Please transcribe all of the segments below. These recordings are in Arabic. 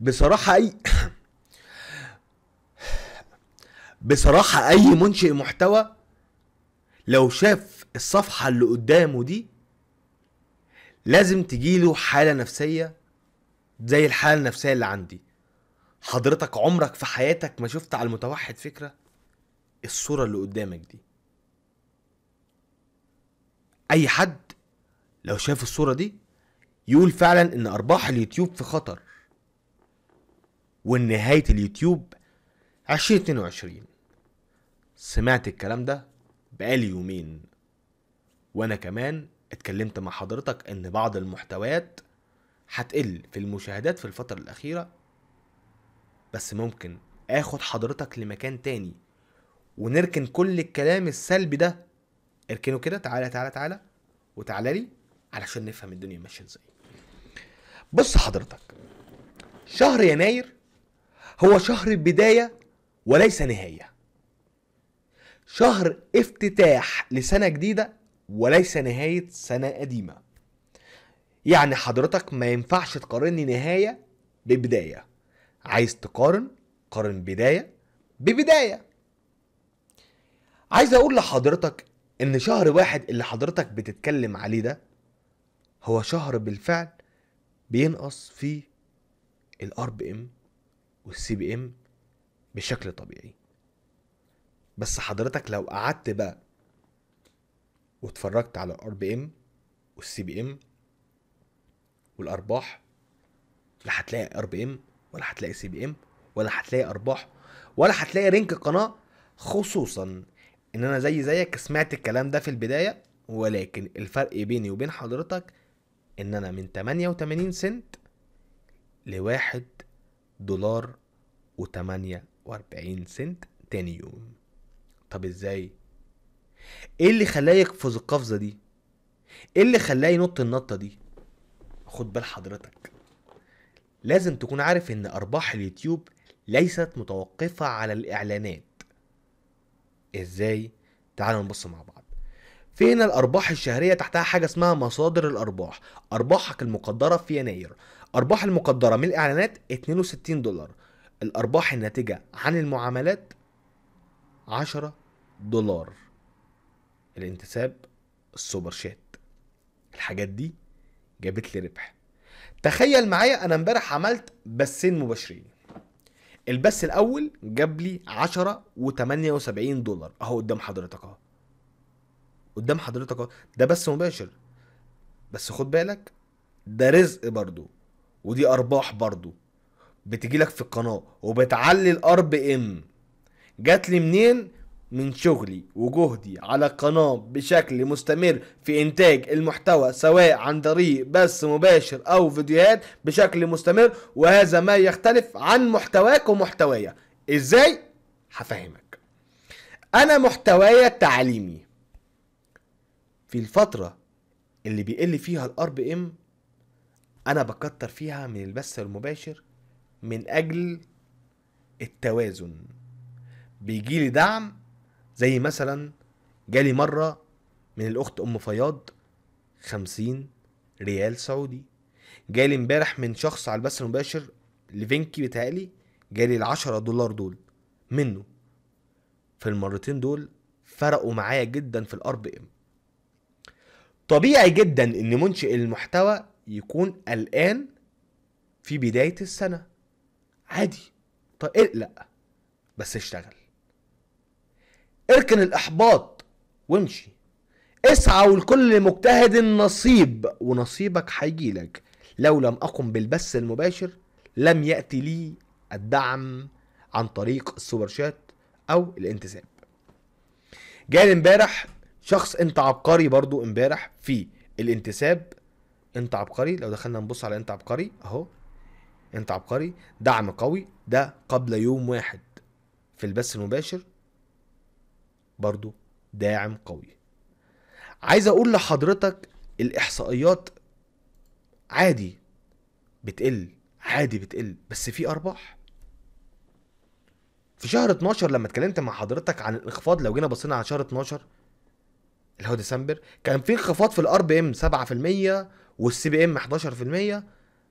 بصراحه اي بصراحه اي منشئ محتوى لو شاف الصفحه اللي قدامه دي لازم تجيله حاله نفسيه زي الحاله النفسيه اللي عندي حضرتك عمرك في حياتك ما شفت على المتوحد فكره الصوره اللي قدامك دي اي حد لو شاف الصوره دي يقول فعلا ان ارباح اليوتيوب في خطر ونهاية اليوتيوب 2022 سمعت الكلام ده بقالي يومين وانا كمان اتكلمت مع حضرتك ان بعض المحتويات هتقل في المشاهدات في الفترة الأخيرة بس ممكن اخد حضرتك لمكان تاني ونركن كل الكلام السلبي ده اركنه كده تعالى تعالى تعالى وتعالى لي علشان نفهم الدنيا ماشيه ازاي بص حضرتك شهر يناير هو شهر بداية وليس نهاية شهر افتتاح لسنة جديدة وليس نهاية سنة قديمة يعني حضرتك ما ينفعش تقارني نهاية ببداية عايز تقارن قارن بداية ببداية عايز اقول لحضرتك ان شهر واحد اللي حضرتك بتتكلم عليه ده هو شهر بالفعل بينقص فيه الار بي ام والسي بي ام بشكل طبيعي بس حضرتك لو قعدت بقى واتفرجت على الار بي ام والسي بي ام والارباح لا هتلاقي ار بي ام ولا هتلاقي سي بي ام ولا هتلاقي ارباح ولا هتلاقي رينك القناه خصوصا ان انا زي زيك سمعت الكلام ده في البدايه ولكن الفرق بيني وبين حضرتك ان انا من 88 سنت لواحد دولار و48 سنت تاني يوم طب ازاي ايه اللي خلاه يقفز القفزة دي ايه اللي خلاه ينط النطة دي خد بال حضرتك لازم تكون عارف ان ارباح اليوتيوب ليست متوقفة على الاعلانات ازاي تعالوا نبص مع بعض في هنا الارباح الشهريه تحتها حاجه اسمها مصادر الارباح ارباحك المقدره في يناير أرباح المقدرة من الإعلانات 62 دولار الأرباح الناتجة عن المعاملات 10 دولار الانتساب السوبر شات الحاجات دي جابت لي ربح تخيل معايا انا امبارح عملت بثين مباشرين البث الاول جاب لي 10 و78 دولار اهو قدام حضرتك اهو قدام حضرتك اهو ده بث مباشر بس خد بالك ده رزق برضه ودي ارباح برضو بتجيلك في القناه وبتعلي الار بي ام جات لي منين من شغلي وجهدي على القناة بشكل مستمر في إنتاج المحتوى سواء عن طريق بث مباشر أو فيديوهات بشكل مستمر وهذا ما يختلف عن محتواك ومحتوايا إزاي؟ هفهمك أنا محتوايا تعليمي في الفترة اللي بيقل فيها الار بي ام انا بكتر فيها من البث المباشر من اجل التوازن بيجي لي دعم زي مثلا جالي مرة من الأخت أم فياض خمسين ريال سعودي جالي امبارح من شخص على البث المباشر لفينكي بتهيألي جالي العشرة دولار دول منه في المرتين دول فرقوا معايا جدا في الار بي ام طبيعي جدا ان منشئ المحتوى يكون قلقان في بداية السنة عادي طيب اقلق إيه، بس اشتغل اركن الإحباط وامشي اسعى ولكل مجتهد نصيب ونصيبك هيجيلك لو لم أقم بالبث المباشر لم يأتي لي الدعم عن طريق السوبر شات أو الانتساب جالي امبارح شخص انت عبقري برضو امبارح في الانتساب انت عبقري لو دخلنا نبص على انت عبقري اهو انت عبقري دعم قوي ده قبل يوم واحد في البث المباشر برضو داعم قوي عايز اقول لحضرتك الاحصائيات عادي بتقل عادي بتقل بس في ارباح في شهر 12 لما اتكلمت مع حضرتك عن الانخفاض لو جينا بصينا على شهر 12 اللي هو ديسمبر كان في انخفاض في الار بي ام 7% والسي بي ام 11%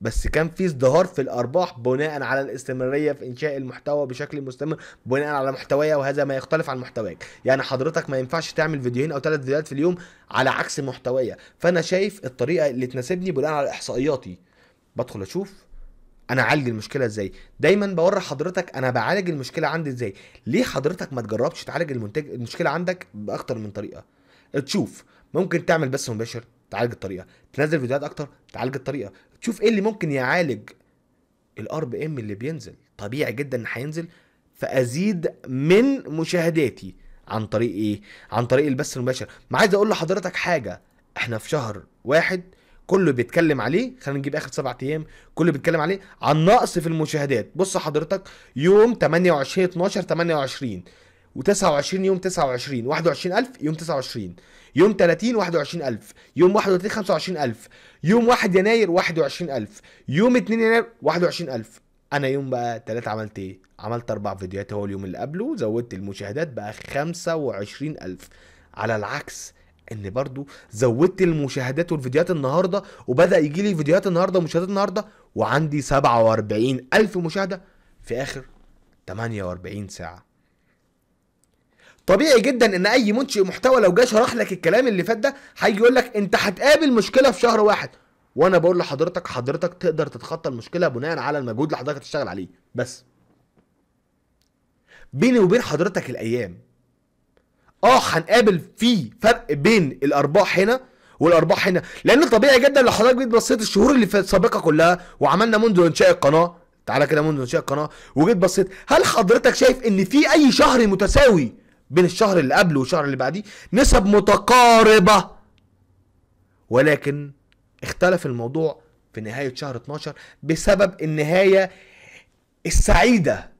بس كان في ازدهار في الارباح بناء على الاستمراريه في انشاء المحتوى بشكل مستمر بناء على محتوايا وهذا ما يختلف عن محتواك يعني حضرتك ما ينفعش تعمل فيديوهين او ثلاث فيديوهات في اليوم على عكس محتوايا فانا شايف الطريقه اللي تناسبني بناء على احصائياتي بدخل اشوف انا اعالج المشكله ازاي دايما بوري حضرتك انا بعالج المشكله عندي ازاي ليه حضرتك ما تجربش تعالج المنتج المشكله عندك باكتر من طريقه تشوف ممكن تعمل بث مباشر تعالج الطريقه تنزل فيديوهات اكتر تعالج الطريقه تشوف ايه اللي ممكن يعالج الار بي ام اللي بينزل طبيعي جدا ان هينزل فازيد من مشاهداتي عن طريق ايه عن طريق البث المباشر ما عايز اقول لحضرتك حاجه احنا في شهر واحد كله بيتكلم عليه خلينا نجيب اخر سبعة ايام كله بيتكلم عليه عن نقص في المشاهدات بص حضرتك يوم 28 12 28 و29 يوم 29 21000 يوم 29 يوم 30 21000 يوم 31 25000 يوم 1 يناير 21000 يوم 2 يناير 21000 انا يوم بقى 3 عملت ايه عملت اربع فيديوهات هو اليوم اللي قبله زودت المشاهدات بقى 25000 على العكس ان برضو زودت المشاهدات والفيديوهات النهارده وبدا يجي لي فيديوهات النهارده ومشاهدات النهارده وعندي 47000 مشاهده في اخر 48 ساعه طبيعي جدا ان اي منشئ محتوى لو جه شرح لك الكلام اللي فات ده هيجي يقول لك انت هتقابل مشكله في شهر واحد وانا بقول لحضرتك حضرتك تقدر تتخطى المشكله بناء على المجهود اللي حضرتك تشتغل عليه بس بيني وبين حضرتك الايام اه هنقابل في فرق بين الارباح هنا والارباح هنا لان طبيعي جدا لو حضرتك جيت بصيت الشهور اللي في السابقه كلها وعملنا منذ انشاء القناه تعالى كده منذ انشاء القناه وجيت بصيت هل حضرتك شايف ان في اي شهر متساوي بين الشهر اللي قبله والشهر اللي بعديه نسب متقاربة ولكن اختلف الموضوع في نهاية شهر 12 بسبب النهاية السعيدة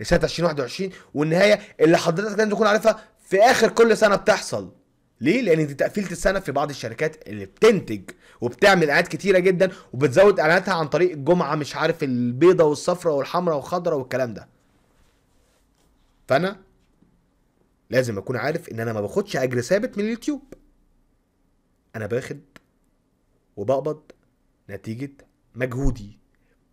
لسنة 2021 والنهاية اللي حضرتك لازم تكون عارفها في آخر كل سنة بتحصل ليه؟ لأن دي تقفيلة السنة في بعض الشركات اللي بتنتج وبتعمل إعلانات كتيرة جدا وبتزود إعلاناتها عن طريق الجمعة مش عارف البيضة والصفرة والحمرة والخضرة والكلام ده. فأنا لازم اكون عارف ان انا ما باخدش اجر ثابت من اليوتيوب انا باخد وبقبض نتيجه مجهودي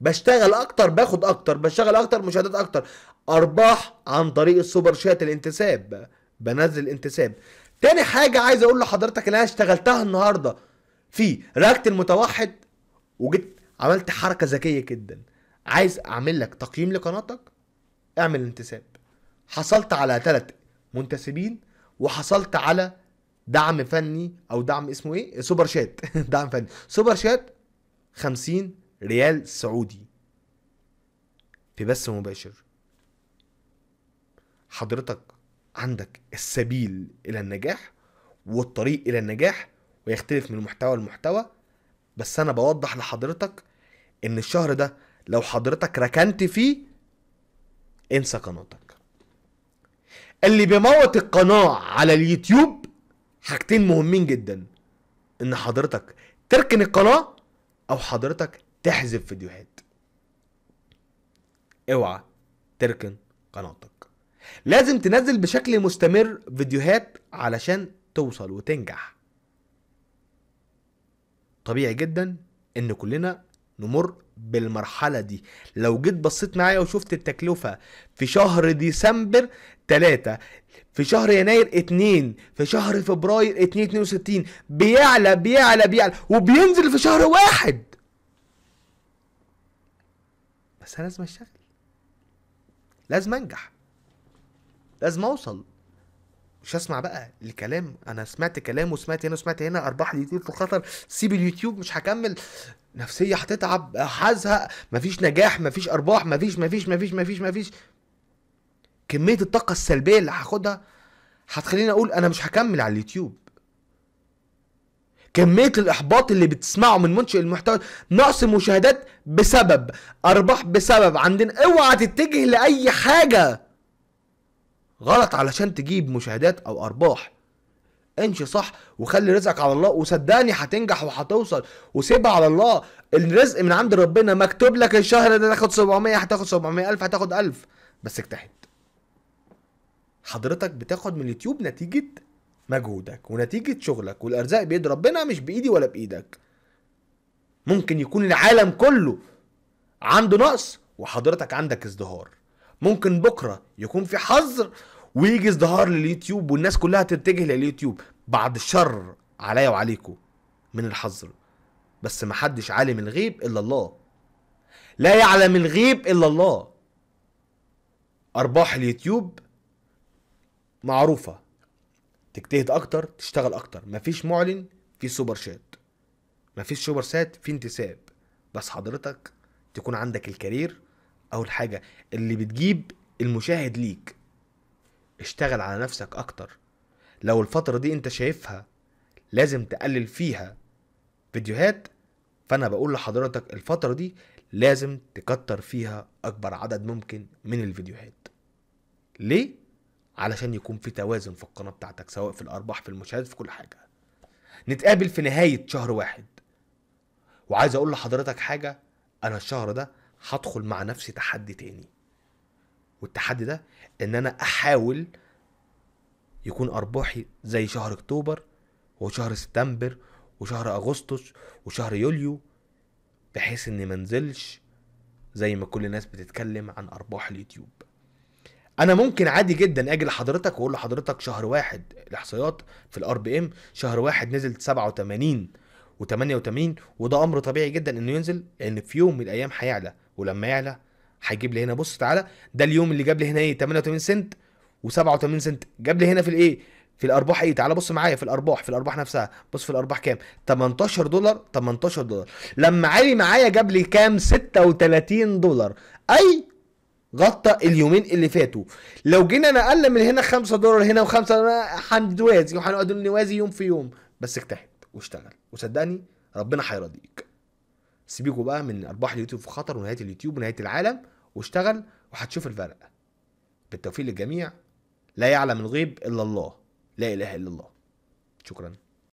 بشتغل اكتر باخد اكتر بشتغل اكتر مشاهدات اكتر ارباح عن طريق السوبر شات الانتساب بنزل انتساب تاني حاجه عايز اقول لحضرتك ان انا اشتغلتها النهارده في رياكت المتوحد وجيت عملت حركه ذكيه جدا عايز اعمل لك تقييم لقناتك اعمل انتساب حصلت على ثلاث منتسبين وحصلت على دعم فني او دعم اسمه ايه سوبر شات دعم فني سوبر شات 50 ريال سعودي في بث مباشر حضرتك عندك السبيل الى النجاح والطريق الى النجاح ويختلف من محتوى لمحتوى بس انا بوضح لحضرتك ان الشهر ده لو حضرتك ركنت فيه انسى قناتك اللي بيموت القناه على اليوتيوب حاجتين مهمين جدا ان حضرتك تركن القناه او حضرتك تحذف فيديوهات اوعى تركن قناتك لازم تنزل بشكل مستمر فيديوهات علشان توصل وتنجح طبيعي جدا ان كلنا نمر بالمرحله دي لو جيت بصيت معايا وشفت التكلفه في شهر ديسمبر 3 في شهر يناير 2 في شهر فبراير 2 62 بيعلى بيعلى بيعلى وبينزل في شهر واحد بس انا لازم اشتغل لازم انجح لازم اوصل مش هسمع بقى الكلام انا سمعت كلام وسمعت هنا وسمعت هنا ارباح اليوتيوب في خطر سيب اليوتيوب مش هكمل نفسيه هتتعب هزهق مفيش نجاح مفيش ارباح مفيش مفيش مفيش مفيش مفيش كميه الطاقه السلبيه اللي هاخدها هتخليني اقول انا مش هكمل على اليوتيوب كميه الاحباط اللي بتسمعه من منشئ المحتوى نقص المشاهدات بسبب ارباح بسبب عندنا اوعى تتجه لاي حاجه غلط علشان تجيب مشاهدات او ارباح امشي صح وخلي رزقك على الله وصدقني هتنجح وهتوصل وسيبها على الله الرزق من عند ربنا مكتوب لك الشهر ده تاخد 700 هتاخد 700 الف هتاخد 1000 بس اجتهد حضرتك بتاخد من اليوتيوب نتيجة مجهودك ونتيجة شغلك والارزاق بيد ربنا مش بايدي ولا بايدك ممكن يكون العالم كله عنده نقص وحضرتك عندك ازدهار ممكن بكره يكون في حظر ويجي ازدهار لليوتيوب والناس كلها تتجه لليوتيوب بعد الشر عليا وعليكم من الحظر بس محدش عالم الغيب الا الله لا يعلم الغيب الا الله ارباح اليوتيوب معروفه تجتهد اكتر تشتغل اكتر مفيش معلن في سوبر شات مفيش سوبر شات في انتساب بس حضرتك تكون عندك الكارير اول حاجه اللي بتجيب المشاهد ليك اشتغل على نفسك اكتر لو الفتره دي انت شايفها لازم تقلل فيها فيديوهات فانا بقول لحضرتك الفتره دي لازم تكتر فيها اكبر عدد ممكن من الفيديوهات ليه علشان يكون في توازن في القناه بتاعتك سواء في الارباح في المشاهدات في كل حاجه نتقابل في نهايه شهر واحد وعايز اقول لحضرتك حاجه انا الشهر ده هدخل مع نفسي تحدي تاني والتحدي ده ان انا احاول يكون ارباحي زي شهر اكتوبر وشهر سبتمبر وشهر اغسطس وشهر يوليو بحيث اني منزلش زي ما كل الناس بتتكلم عن ارباح اليوتيوب انا ممكن عادي جدا اجي لحضرتك واقول لحضرتك شهر واحد الاحصائيات في الار بي ام شهر واحد نزلت 87 و88 وده امر طبيعي جدا انه ينزل لان في يوم من الايام هيعلى ولما يعلى هيجيب لي هنا بص تعالى ده اليوم اللي جاب لي هنا ايه 88 سنت و87 سنت جاب لي هنا في الايه في الارباح ايه تعالى بص معايا في الارباح في الارباح نفسها بص في الارباح كام 18 دولار 18 دولار لما علي معايا جاب لي كام 36 دولار اي غطى اليومين اللي فاتوا لو جينا نقل من هنا 5 دولار هنا و5 هنوازي وهنقعد نوازي يوم في يوم بس اجتهد واشتغل وصدقني ربنا هيرضيك سيبيكوا بقى من ارباح اليوتيوب في خطر ونهايه اليوتيوب ونهايه العالم واشتغل وهتشوف الفرق بالتوفيق للجميع لا يعلم الغيب الا الله لا اله الا الله شكرا